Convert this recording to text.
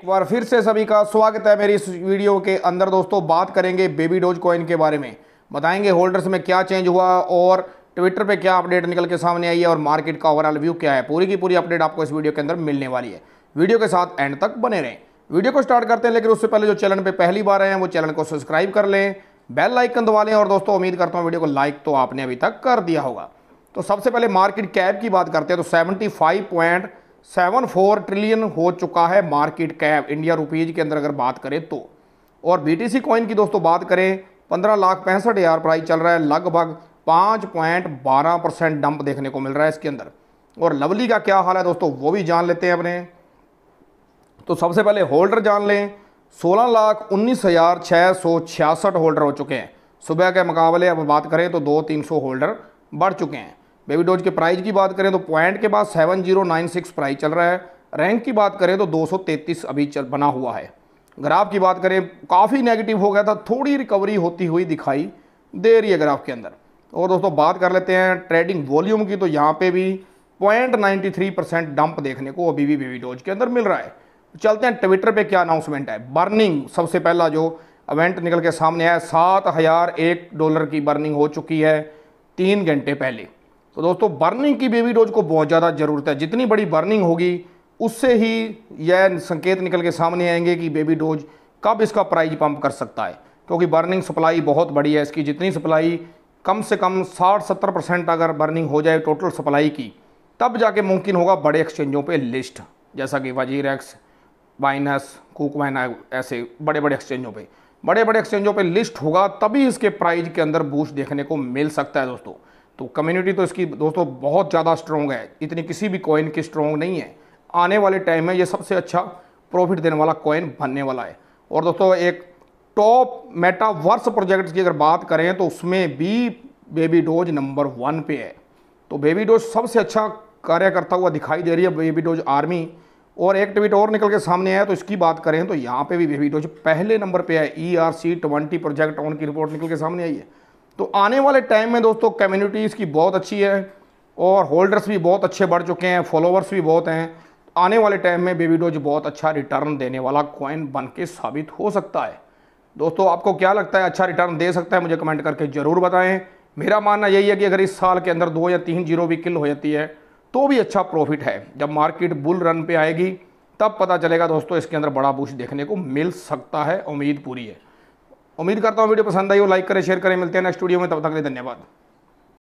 एक बार फिर से सभी का स्वागत है मेरी इस वीडियो के अंदर दोस्तों बात करेंगे बेबी डोज कॉइन के बारे में बताएंगे होल्डर्स में क्या चेंज हुआ और ट्विटर पे क्या अपडेट निकल के सामने आई है और मार्केट का ओवरऑल व्यू क्या है पूरी की पूरी अपडेट आपको इस वीडियो के अंदर मिलने वाली है वीडियो के साथ एंड तक बने रहें वीडियो को स्टार्ट करते हैं लेकिन उससे पहले जो चैनल पर पहली बार आए हैं वो चैनल को सब्सक्राइब कर लें बेल लाइकन दबा लें और दोस्तों उम्मीद करता हूँ वीडियो को लाइक तो आपने अभी तक कर दिया होगा तो सबसे पहले मार्केट कैप की बात करते हैं तो seventy five point seven four trillion हो चुका है मार्केट कैप इंडिया रुपीज़ के अंदर अगर बात करें तो और बी टी सी कॉइन की दोस्तों बात करें पंद्रह लाख पैंसठ हज़ार प्राइस चल रहा है लगभग पाँच पॉइंट बारह परसेंट डंप देखने को मिल रहा है इसके अंदर और लवली का क्या हाल है दोस्तों वो भी जान लेते हैं अपने तो सबसे पहले होल्डर जान लें सोलह लाख उन्नीस हज़ार छः सौ छियासठ होल्डर हो चुके हैं सुबह के मुकाबले अब बात करें तो दो तीन सौ होल्डर बढ़ चुके हैं बेबी डोज के प्राइस की बात करें तो पॉइंट के बाद seven zero nine six price चल रहा है रैंक की बात करें तो 233 अभी चल बना हुआ है ग्राफ की बात करें काफ़ी नेगेटिव हो गया था थोड़ी रिकवरी होती हुई दिखाई दे रही है ग्राफ के अंदर और दोस्तों बात कर लेते हैं ट्रेडिंग वॉल्यूम की तो यहाँ पर भी point ninety three percent dump देखने को अभी भी बेबी डोज के अंदर मिल रहा है चलते हैं ट्विटर पर क्या अनाउंसमेंट है बर्निंग सबसे पहला जो इवेंट निकल के सामने आया सात हज़ार एक डॉलर की बर्निंग हो चुकी है तीन घंटे पहले तो दोस्तों बर्निंग की बेबी डोज को बहुत ज़्यादा ज़रूरत है जितनी बड़ी बर्निंग होगी उससे ही यह संकेत निकल के सामने आएंगे कि बेबी डोज कब इसका प्राइज पम्प कर सकता है क्योंकि बर्निंग सप्लाई बहुत बड़ी है इसकी जितनी सप्लाई कम से कम साठ सत्तर परसेंट अगर बर्निंग हो जाए टोटल सप्लाई की तब जाके मुमकिन होगा बड़े एक्सचेंजों पे लिस्ट जैसा कि वजीर एक्स वाइनस कुक ऐसे बड़े बड़े एक्सचेंजों पे बड़े बड़े एक्सचेंजों पे लिस्ट होगा तभी इसके प्राइज के अंदर बूस्ट देखने को मिल सकता है दोस्तों तो कम्युनिटी तो इसकी दोस्तों बहुत ज़्यादा स्ट्रॉन्ग है इतनी किसी भी कॉइन की स्ट्रॉन्ग नहीं है आने वाले टाइम में ये सबसे अच्छा प्रॉफिट देने वाला कॉइन बनने वाला है और दोस्तों एक टॉप मेटावर्स प्रोजेक्ट की अगर बात करें तो उसमें भी बेबी डोज नंबर वन पे है तो बेबी डोज सबसे अच्छा कार्य करता हुआ दिखाई दे रही है बेबी डोज आर्मी और एक ट्वीट और निकल के सामने आया तो इसकी बात करें तो यहाँ पे भी बेबी डोज पहले नंबर पे है E R C twenty project on की रिपोर्ट निकल के सामने आई है तो आने वाले टाइम में दोस्तों कम्युनिटी इसकी बहुत अच्छी है और होल्डर्स भी बहुत अच्छे बढ़ चुके हैं फॉलोवर्स भी बहुत हैं आने वाले टाइम में बेबी डोज बहुत अच्छा रिटर्न देने वाला कॉइन बन के साबित हो सकता है दोस्तों आपको क्या लगता है अच्छा रिटर्न दे सकता है मुझे कमेंट करके ज़रूर बताएं मेरा मानना यही है कि अगर इस साल के अंदर दो या तीन जीरो भी किल हो जाती है तो भी अच्छा प्रॉफिट है जब मार्केट बुल रन पे आएगी तब पता चलेगा दोस्तों इसके अंदर बड़ा बूश देखने को मिल सकता है उम्मीद पूरी है उम्मीद करता हूँ वीडियो पसंद आई हो लाइक करें शेयर करें मिलते हैं नेक्स्ट वीडियो में तब तक के लिए धन्यवाद